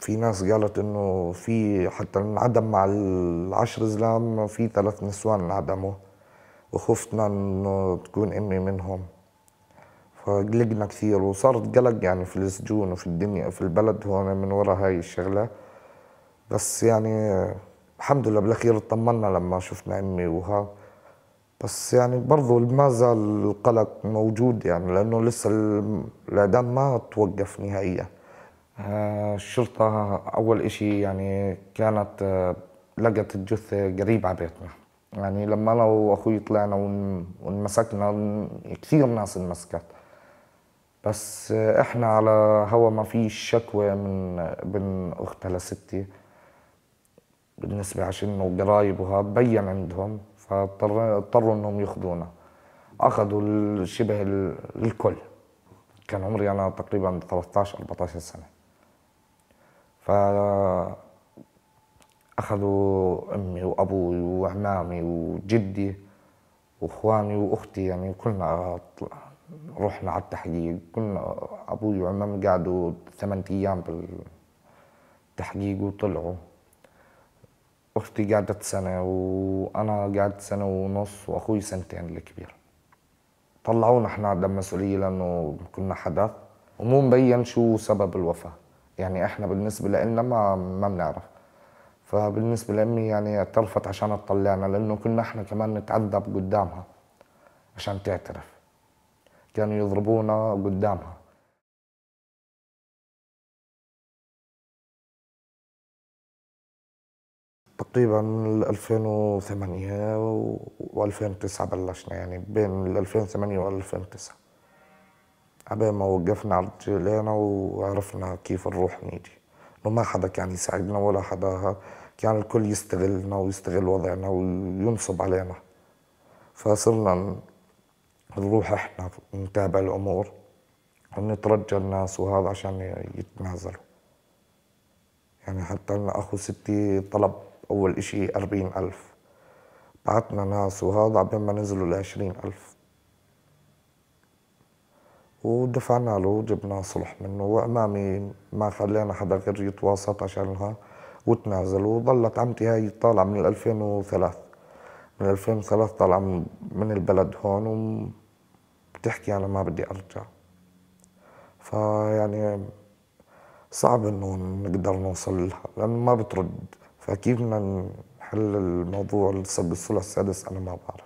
في ناس قالت انه في حتى انعدم مع العشر زلام في ثلاث نسوان انعدموا وخفتنا انه تكون امي منهم فقلقنا كثير وصارت قلق يعني في السجون وفي الدنيا في البلد هون من ورا هاي الشغله بس يعني الحمد لله بالاخير اطمنا لما شفنا امي وها بس يعني برضه ما زال القلق موجود يعني لانه لسه الاعدام ما توقف نهائيا آه، الشرطة أول إشي يعني كانت آه، لقت الجثة قريب على بيتنا يعني لما أنا وأخوي طلعنا وانمسكنا كثير ناس انمسكت بس آه، إحنا على هوا ما في شكوى من ابن أختها لستي بالنسبة عشان إنه قرايب بين عندهم فاضطروا إنهم ياخذونا أخذوا شبه الكل كان عمري أنا تقريبا 13 14 سنة ف أخذوا أمي وأبوي وعمامي وجدي وإخواني وأختي يعني كلنا رحنا على التحقيق كنا أبوي وعمامي قعدوا ثمانية أيام بالتحقيق وطلعوا أختي قعدت سنة وأنا قعدت سنة ونص وأخوي سنتين الكبير طلعونا احنا على المسؤوليه لأنه كنا حدث ومو مبين شو سبب الوفاة يعني احنا بالنسبه لنا ما ما بنعرف فبالنسبه لامي يعني اعترفت عشان تطلعنا لانه كنا احنا كمان نتعذب قدامها عشان تعترف كانوا يضربونا قدامها تقريبا 2008 و 2009 بلشنا يعني بين 2008 و 2009 عبين ما وقفنا على رجلينا وعرفنا كيف نروح نيجي ما حدا كان يساعدنا ولا حدا كان الكل يستغلنا ويستغل وضعنا وينصب علينا فصرنا نروح احنا نتابع الامور ونترجى الناس وهذا عشان يتنازلوا يعني حتى أنا أخو ستي طلب أول إشي أربعين ألف بعتنا ناس وهذا عبين ما نزلوا لعشرين ألف ودفعنا له وجبنا صلح منه وامامي ما خلينا حدا غير يتواسط عشانها وتنازل وظلت عمتي هاي طالعه من 2003 من 2003 طالعه من البلد هون وبتحكي انا ما بدي ارجع فيعني صعب انه نقدر نوصل لها لانه ما بترد فكيف بدنا نحل الموضوع الصلح السادس انا ما بعرف